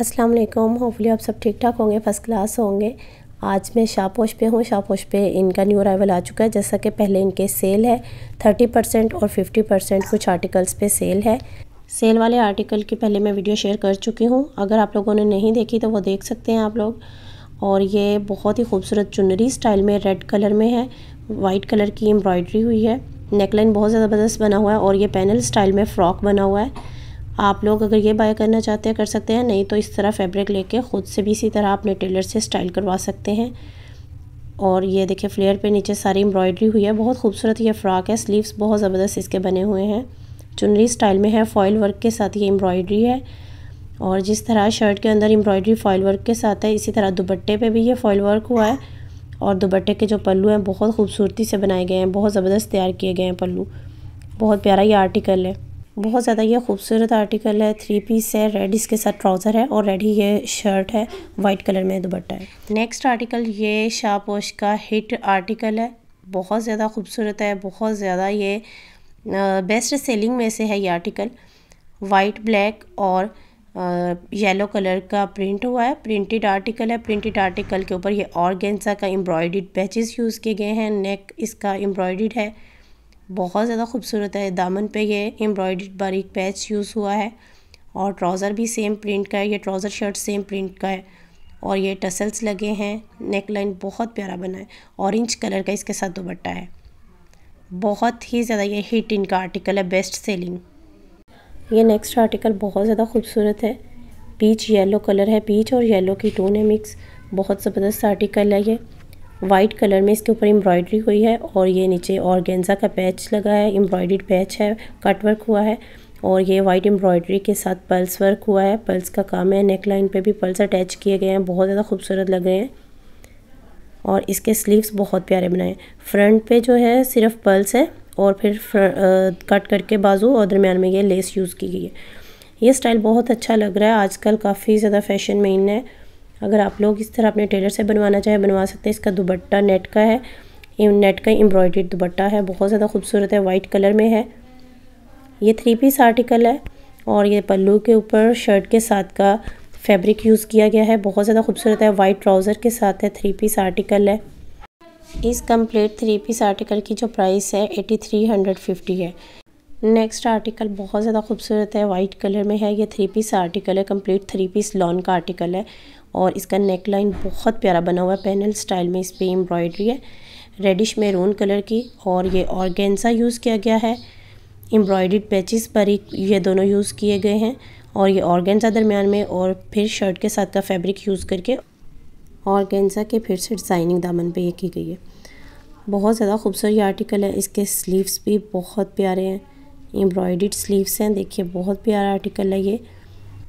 अस्सलाम वालेकुम होपफुली आप सब ठीक ठाक होंगे फर्स्ट क्लास होंगे आज मैं शापोश पे हूँ शापोश पे इनका न्यू अराइवल आ चुका है जैसा कि पहले इनके सेल है थर्टी परसेंट और फिफ्टी परसेंट कुछ आर्टिकल्स पे सेल है सेल वाले आर्टिकल की पहले मैं वीडियो शेयर कर चुकी हूँ अगर आप लोगों ने नहीं देखी तो वो देख सकते हैं आप लोग और ये बहुत ही खूबसूरत चुनरी स्टाइल में रेड कलर में है वाइट कलर की एम्ब्रॉयडरी हुई है नेकलाइन बहुत ज़बरदस्त बना हुआ है और ये पैनल स्टाइल में फ़्रॉक बना हुआ है आप लोग अगर ये बाय करना चाहते हैं कर सकते हैं नहीं तो इस तरह फैब्रिक लेके ख़ुद से भी इसी तरह अपने टेलर से स्टाइल करवा सकते हैं और ये देखिए फ्लेयर पे नीचे सारी एम्ब्रॉयडरी हुई है बहुत खूबसूरत ये फ़्रॉक है स्लीव्स बहुत ज़बरदस्त इसके बने हुए हैं चुनरी स्टाइल में है फॉयल वर्क के साथ ये एम्ब्रॉयडरी है और जिस तरह शर्ट के अंदर एम्ब्रॉयडरी फॉयल वर्क के साथ है इसी तरह दुपट्टे पर भी ये फॉयल वर्क हुआ है और दुपट्टे के जो पल्लू हैं बहुत खूबसूरती से बनाए गए हैं बहुत ज़बरदस्त तैयार किए गए हैं पल्लू बहुत प्यारा ये आर्टिकल है बहुत ज़्यादा ये खूबसूरत आर्टिकल है थ्री पीस है रेड इसके साथ ट्राउज़र है और रेड ही ये शर्ट है वाइट कलर में दुबट्टा है नेक्स्ट आर्टिकल ये शाहपोश का हिट आर्टिकल है बहुत ज़्यादा खूबसूरत है बहुत ज़्यादा ये बेस्ट सेलिंग में से है ये आर्टिकल वाइट ब्लैक और येलो कलर का प्रिंट हुआ है प्रिंटेड आर्टिकल है प्रिंटेड आर्टिकल के ऊपर ये ऑर्गेन्जा का एम्ब्रॉयड पैचेस यूज़ किए गए हैं नेक इसका एम्ब्रॉयड है बहुत ज़्यादा खूबसूरत है दामन पे ये एम्ब्रॉयड बारीक पैच यूज़ हुआ है और ट्राउज़र भी सेम प्रिंट का है ये ट्राउज़र शर्ट सेम प्रिंट का है और ये टसल्स लगे हैं नेक लाइन बहुत प्यारा बना है ऑरेंज कलर का इसके साथ दुपट्टा है बहुत ही ज़्यादा ये हिट इनका आर्टिकल है बेस्ट सेलिंग ये नेक्स्ट आर्टिकल बहुत ज़्यादा खूबसूरत है पीच येलो कलर है पीच और येलो की टोन है मिक्स बहुत ज़बरदस्त आर्टिकल है ये वाइट कलर में इसके ऊपर एम्ब्रॉयडरी हुई है और ये नीचे गेंजा का पैच लगा है एम्ब्रॉयडर्ड पैच है कट वर्क हुआ है और ये वाइट एम्ब्रॉयडरी के साथ पल्स वर्क हुआ है पल्स का काम है नेक लाइन पे भी पल्स अटैच किए गए हैं बहुत ज़्यादा खूबसूरत लग रहे हैं और इसके स्लीव्स बहुत प्यारे बनाए फ्रंट पे जो है सिर्फ पल्स है और फिर कट करके बाजू और दरमियान में ये लेस यूज़ की गई है ये स्टाइल बहुत अच्छा लग रहा है आजकल काफ़ी ज़्यादा फैशन में इन है अगर आप लोग इस तरह अपने टेलर से बनवाना चाहे बनवा सकते हैं इसका दुबट्टा नेट का है नेट का एम्ब्रॉयड दुबट्टा है बहुत ज़्यादा खूबसूरत है वाइट कलर में है ये थ्री पीस आर्टिकल है और ये पल्लू के ऊपर शर्ट के साथ का फैब्रिक यूज़ किया गया है बहुत ज़्यादा खूबसूरत है वाइट ट्राउज़र के साथ है थ्री पीस आर्टिकल है इस कंप्लीट थ्री पीस आर्टिकल की जो प्राइस है एटी थ्री हंड्रेड फिफ्टी है नेक्स्ट आर्टिकल बहुत ज़्यादा खूबसूरत है वाइट कलर में है ये थ्री पीस आर्टिकल है कंप्लीट थ्री पीस लॉन का आर्टिकल है और इसका नेक लाइन बहुत प्यारा बना हुआ है पैनल स्टाइल में इस पर एम्ब्रॉयड्री है रेडिश मेरून कलर की और ये ऑर्गेन्सा यूज़ किया गया है एम्ब्रॉयड पैचेस पर ही ये दोनों यूज़ किए गए हैं और ये ऑर्गेन्सा दरमियान में और फिर शर्ट के साथ का फैब्रिक यूज़ करके ऑर्गेन्सा के फिर से डिज़ाइनिंग दामन पे ये की गई है बहुत ज़्यादा खूबसूरत ये आर्टिकल है इसके स्लीव्स भी बहुत प्यारे हैं एम्ब्रॉयड स्लीव्स हैं देखिए बहुत प्यारा आर्टिकल है ये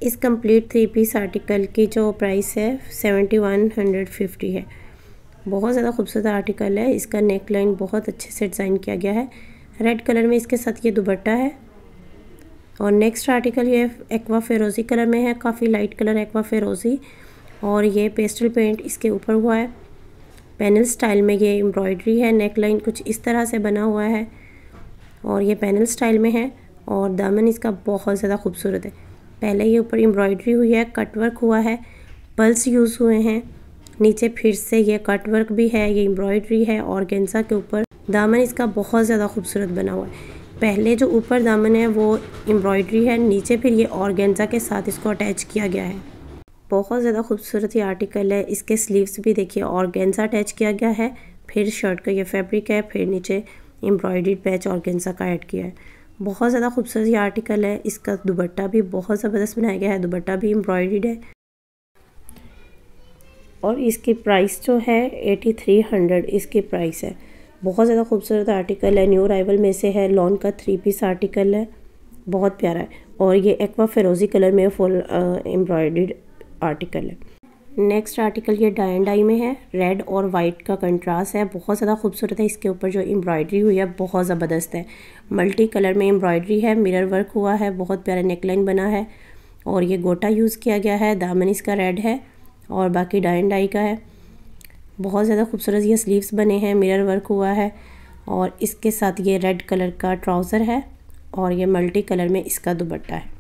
इस कंप्लीट थ्री पीस आर्टिकल की जो प्राइस है सेवेंटी वन हंड्रेड फिफ्टी है बहुत ज़्यादा खूबसूरत आर्टिकल है इसका नेक लाइन बहुत अच्छे से डिज़ाइन किया गया है रेड कलर में इसके साथ ये दुबट्टा है और नेक्स्ट आर्टिकल ये एक्वा फेरोज़ी कलर में है काफ़ी लाइट कलर एक्वा फेरोज़ी और ये पेस्टल पेंट इसके ऊपर हुआ है पैनल स्टाइल में ये एम्ब्रॉयडरी है नेक लाइन कुछ इस तरह से बना हुआ है और ये पैनल स्टाइल में है और दामन इसका बहुत ज़्यादा खूबसूरत है पहले ही ऊपर एम्ब्रॉयडरी हुई है कट वर्क हुआ है पल्स यूज़ हुए हैं नीचे फिर से ये कटवर्क भी है ये एम्ब्रॉयडरी है और गेंसा के ऊपर दामन इसका बहुत ज़्यादा खूबसूरत बना हुआ है पहले जो ऊपर दामन है वो एम्ब्रॉयडरी है नीचे फिर ये ऑर्गेन्जा के साथ इसको अटैच किया गया है बहुत ज़्यादा खूबसूरत ये आर्टिकल है इसके स्लीव्स भी देखिए और अटैच किया गया है फिर शर्ट का ये फैब्रिक है फिर नीचे एम्ब्रॉयडरी पैच ऑर्गेन्जा का ऐड किया है बहुत ज़्यादा खूबसूरत ये आर्टिकल है इसका दुबट्टा भी बहुत ज़बरदस्त बनाया गया है दुबट्टा भी एम्ब्रॉयड है और इसकी प्राइस जो है एटी थ्री हंड्रेड इसकी प्राइस है बहुत ज़्यादा खूबसूरत आर्टिकल है न्यू अराइवल में से है लॉन का थ्री पीस आर्टिकल है बहुत प्यारा है और ये एक्वा फिरोज़ी कलर में फुल एम्ब्रॉयड आर्टिकल है नेक्स्ट आर्टिकल ये डाई एंड डाई में है रेड और वाइट का कंट्रास्ट है बहुत ज़्यादा खूबसूरत है इसके ऊपर जो एम्ब्रॉयडरी हुई है बहुत ज़बरदस्त है मल्टी कलर में एम्ब्रॉयडरी है मिरर वर्क हुआ है बहुत प्यारा नेकलाइन बना है और ये गोटा यूज़ किया गया है दामन इसका रेड है और बाकी डाई एंड डाई का है बहुत ज़्यादा खूबसूरत ये स्लीव्स बने हैं मिरर वर्क हुआ है और इसके साथ ये रेड कलर का ट्राउज़र है और ये मल्टी कलर में इसका दुपट्टा है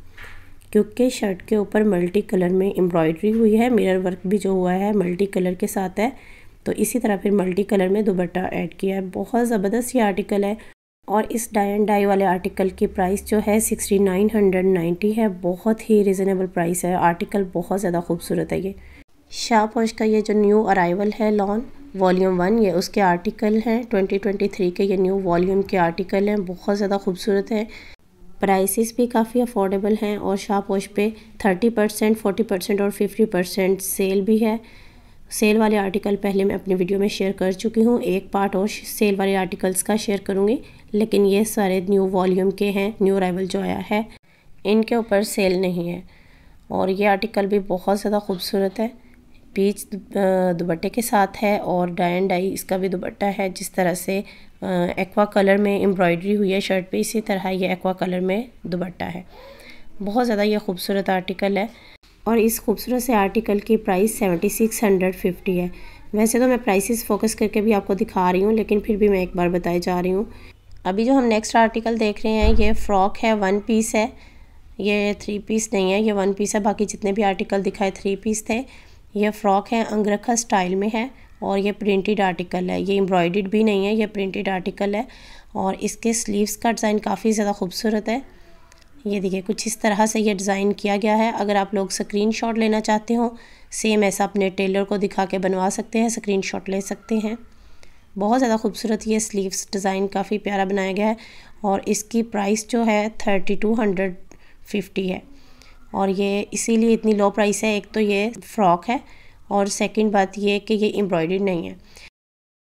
क्योंकि शर्ट के ऊपर मल्टी कलर में एम्ब्रॉयडरी हुई है मिरर वर्क भी जो हुआ है मल्टी कलर के साथ है तो इसी तरह फिर मल्टी कलर में दुपट्टा ऐड किया है बहुत ज़बरदस्त ये आर्टिकल है और इस डाई एंड डाई वाले आर्टिकल की प्राइस जो है सिक्सटी नाइन हंड्रेड नाइन्टी है बहुत ही रिजनेबल प्राइस है आर्टिकल बहुत ज़्यादा खूबसूरत है ये शाह शाहपोश का ये जो न्यू अराइवल है लॉन वॉल्यूम वन ये उसके आर्टिकल हैं थ्री के ये न्यू वॉल्यूम के आर्टिकल हैं बहुत ज़्यादा खूबसूरत है प्राइसेस भी काफ़ी अफोर्डेबल हैं और वॉश पे थर्टी परसेंट फोर्टी परसेंट और फिफ्टी परसेंट सेल भी है सेल वाले आर्टिकल पहले मैं अपनी वीडियो में शेयर कर चुकी हूँ एक पार्ट और सेल वाले आर्टिकल्स का शेयर करूँगी लेकिन ये सारे न्यू वॉल्यूम के हैं न्यू अराइवल जो आया है इनके ऊपर सेल नहीं है और ये आर्टिकल भी बहुत ज़्यादा खूबसूरत है पीच दुपट्टे के साथ है और डायन डाई इसका भी दुपट्टा है जिस तरह से एक्वा कलर में एम्ब्रॉयडरी हुई है शर्ट पे इसी तरह ये एक्वा कलर में दुपट्टा है बहुत ज़्यादा ये खूबसूरत आर्टिकल है और इस खूबसूरत से आर्टिकल की price seventy six hundred fifty है वैसे तो मैं प्राइसेस फोकस करके भी आपको दिखा रही हूँ लेकिन फिर भी मैं एक बार बताए जा रही हूँ अभी जो हम नेक्स्ट आर्टिकल देख रहे हैं ये फ़्रॉक है वन पीस है ये थ्री पीस नहीं है ये वन पीस है बाकी जितने भी आर्टिकल दिखाए थ्री पीस थे ये फ़्रॉक है अंगरखा स्टाइल में है और ये प्रिंटेड आर्टिकल है ये एम्ब्रॉयड भी नहीं है ये प्रिंटेड आर्टिकल है और इसके स्लीव्स का डिज़ाइन काफ़ी ज़्यादा खूबसूरत है ये देखिए कुछ इस तरह से ये डिज़ाइन किया गया है अगर आप लोग शॉट लेना चाहते हो सेम ऐसा अपने टेलर को दिखा के बनवा सकते हैं शॉट ले सकते हैं बहुत ज़्यादा खूबसूरत ये स्लीव्स डिज़ाइन काफ़ी प्यारा बनाया गया है और इसकी प्राइस जो है थर्टी टू हंड्रेड फिफ्टी है और ये इसीलिए इतनी लो प्राइस है एक तो ये फ्रॉक है और सेकंड बात ये कि ये एम्ब्रॉयडर्ड नहीं है